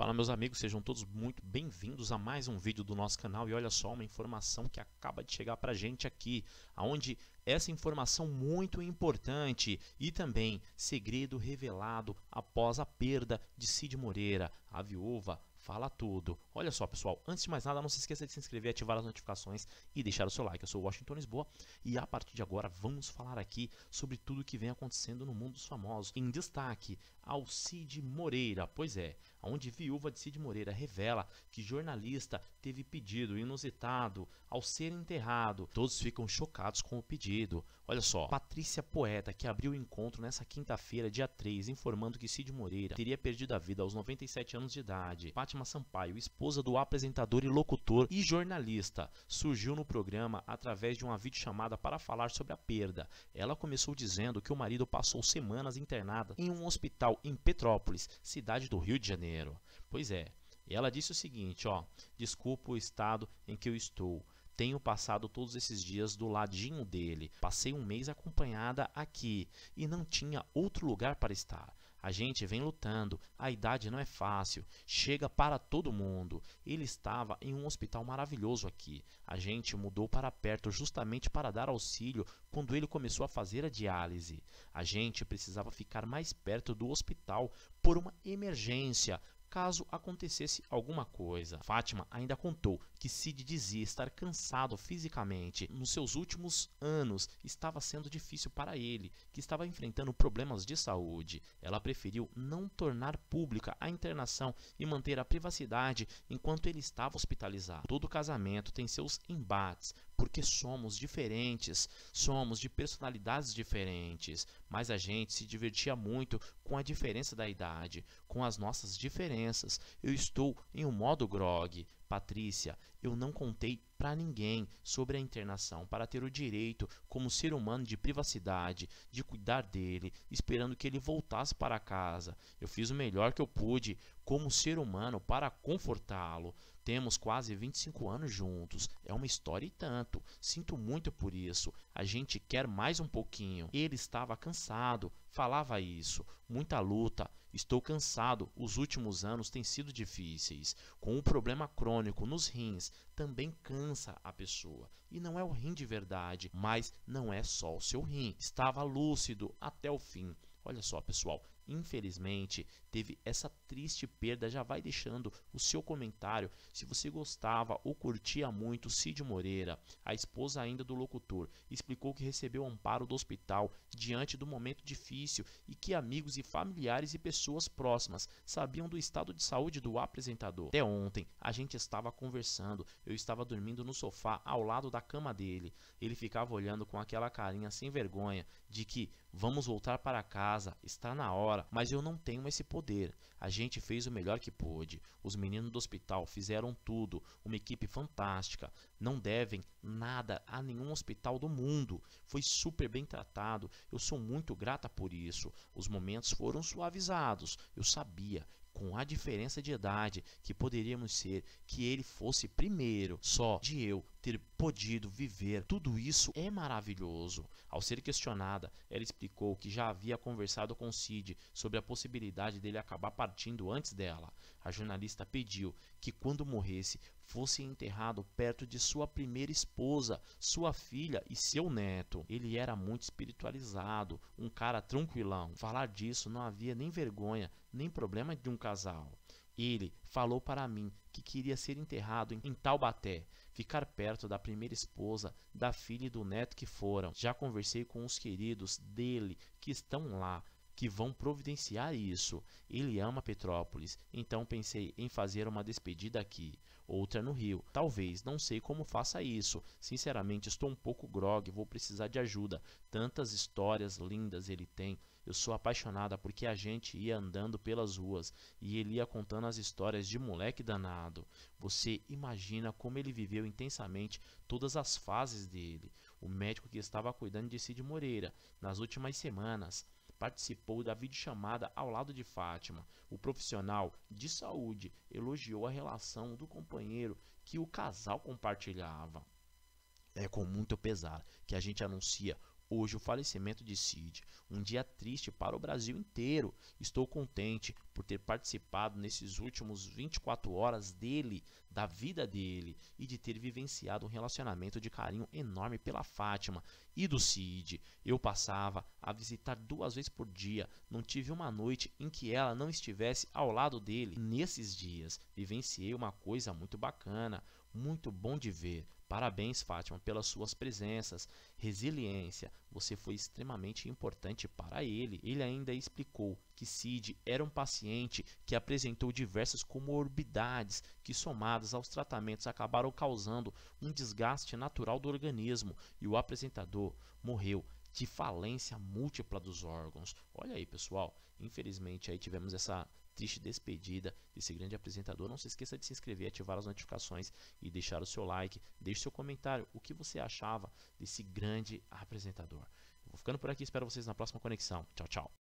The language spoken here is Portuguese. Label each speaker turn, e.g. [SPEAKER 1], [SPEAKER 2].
[SPEAKER 1] Fala meus amigos, sejam todos muito bem-vindos a mais um vídeo do nosso canal e olha só uma informação que acaba de chegar para gente aqui, aonde essa informação muito importante e também segredo revelado após a perda de Cid Moreira, a viúva fala tudo. Olha só, pessoal, antes de mais nada, não se esqueça de se inscrever, ativar as notificações e deixar o seu like. Eu sou o Washington Lisboa e a partir de agora vamos falar aqui sobre tudo que vem acontecendo no mundo dos famosos. Em destaque, Alcide Moreira. Pois é, onde viúva de Cid Moreira revela que jornalista teve pedido inusitado ao ser enterrado. Todos ficam chocados com o pedido. Olha só, Patrícia Poeta, que abriu o encontro nessa quinta-feira, dia 3, informando que Cid Moreira teria perdido a vida aos 97 anos de idade. Fátima Sampaio, esposa do apresentador e locutor e jornalista, surgiu no programa através de uma videochamada para falar sobre a perda. Ela começou dizendo que o marido passou semanas internada em um hospital em Petrópolis, cidade do Rio de Janeiro. Pois é, ela disse o seguinte, ó: "Desculpa o estado em que eu estou. Tenho passado todos esses dias do ladinho dele. Passei um mês acompanhada aqui e não tinha outro lugar para estar. A gente vem lutando, a idade não é fácil, chega para todo mundo. Ele estava em um hospital maravilhoso aqui. A gente mudou para perto justamente para dar auxílio quando ele começou a fazer a diálise. A gente precisava ficar mais perto do hospital por uma emergência, caso acontecesse alguma coisa. Fátima ainda contou que Sid dizia estar cansado fisicamente. Nos seus últimos anos estava sendo difícil para ele, que estava enfrentando problemas de saúde. Ela preferiu não tornar pública a internação e manter a privacidade enquanto ele estava hospitalizado. Todo casamento tem seus embates, porque somos diferentes, somos de personalidades diferentes, mas a gente se divertia muito com a diferença da idade, com as nossas diferenças. Eu estou em um modo grog, Patrícia, eu não contei para ninguém sobre a internação para ter o direito, como ser humano, de privacidade, de cuidar dele, esperando que ele voltasse para casa. Eu fiz o melhor que eu pude, como ser humano, para confortá-lo. Temos quase 25 anos juntos. É uma história e tanto. Sinto muito por isso. A gente quer mais um pouquinho. Ele estava cansado, falava isso. Muita luta, Estou cansado, os últimos anos têm sido difíceis. Com um problema crônico nos rins, também cansa a pessoa. E não é o rim de verdade, mas não é só o seu rim. Estava lúcido até o fim. Olha só, pessoal, infelizmente, teve essa triste perda. Já vai deixando o seu comentário se você gostava ou curtia muito Cid Moreira, a esposa ainda do locutor, explicou que recebeu amparo do hospital diante do momento difícil e que amigos e familiares e pessoas próximas sabiam do estado de saúde do apresentador. Até ontem, a gente estava conversando, eu estava dormindo no sofá ao lado da cama dele. Ele ficava olhando com aquela carinha sem vergonha de que vamos voltar para casa, está na hora hora, mas eu não tenho esse poder. A gente fez o melhor que pôde. Os meninos do hospital fizeram tudo, uma equipe fantástica. Não devem nada a nenhum hospital do mundo. Foi super bem tratado. Eu sou muito grata por isso. Os momentos foram suavizados. Eu sabia com a diferença de idade que poderíamos ser, que ele fosse primeiro, só de eu ter podido viver tudo isso é maravilhoso. Ao ser questionada, ela explicou que já havia conversado com Sid sobre a possibilidade dele acabar partindo antes dela. A jornalista pediu que, quando morresse, fosse enterrado perto de sua primeira esposa, sua filha e seu neto. Ele era muito espiritualizado, um cara tranquilão. Falar disso não havia nem vergonha, nem problema de um casal. Ele falou para mim que queria ser enterrado em Taubaté, ficar perto da primeira esposa, da filha e do neto que foram. Já conversei com os queridos dele que estão lá, que vão providenciar isso. Ele ama Petrópolis, então pensei em fazer uma despedida aqui, outra no Rio. Talvez, não sei como faça isso. Sinceramente, estou um pouco grogue, vou precisar de ajuda. Tantas histórias lindas ele tem. Eu sou apaixonada porque a gente ia andando pelas ruas e ele ia contando as histórias de moleque danado. Você imagina como ele viveu intensamente todas as fases dele. O médico que estava cuidando de Cid Moreira nas últimas semanas participou da videochamada ao lado de Fátima. O profissional de saúde elogiou a relação do companheiro que o casal compartilhava. É com muito pesar que a gente anuncia Hoje, o falecimento de Cid, um dia triste para o Brasil inteiro. Estou contente por ter participado nesses últimos 24 horas dele, da vida dele, e de ter vivenciado um relacionamento de carinho enorme pela Fátima e do Cid. Eu passava a visitar duas vezes por dia, não tive uma noite em que ela não estivesse ao lado dele. Nesses dias, vivenciei uma coisa muito bacana, muito bom de ver. Parabéns, Fátima, pelas suas presenças. Resiliência, você foi extremamente importante para ele. Ele ainda explicou que Sid era um paciente que apresentou diversas comorbidades que, somadas aos tratamentos, acabaram causando um desgaste natural do organismo e o apresentador morreu de falência múltipla dos órgãos. Olha aí, pessoal, infelizmente aí tivemos essa triste despedida desse grande apresentador. Não se esqueça de se inscrever, ativar as notificações e deixar o seu like. Deixe seu comentário, o que você achava desse grande apresentador. Eu vou ficando por aqui, espero vocês na próxima conexão. Tchau, tchau.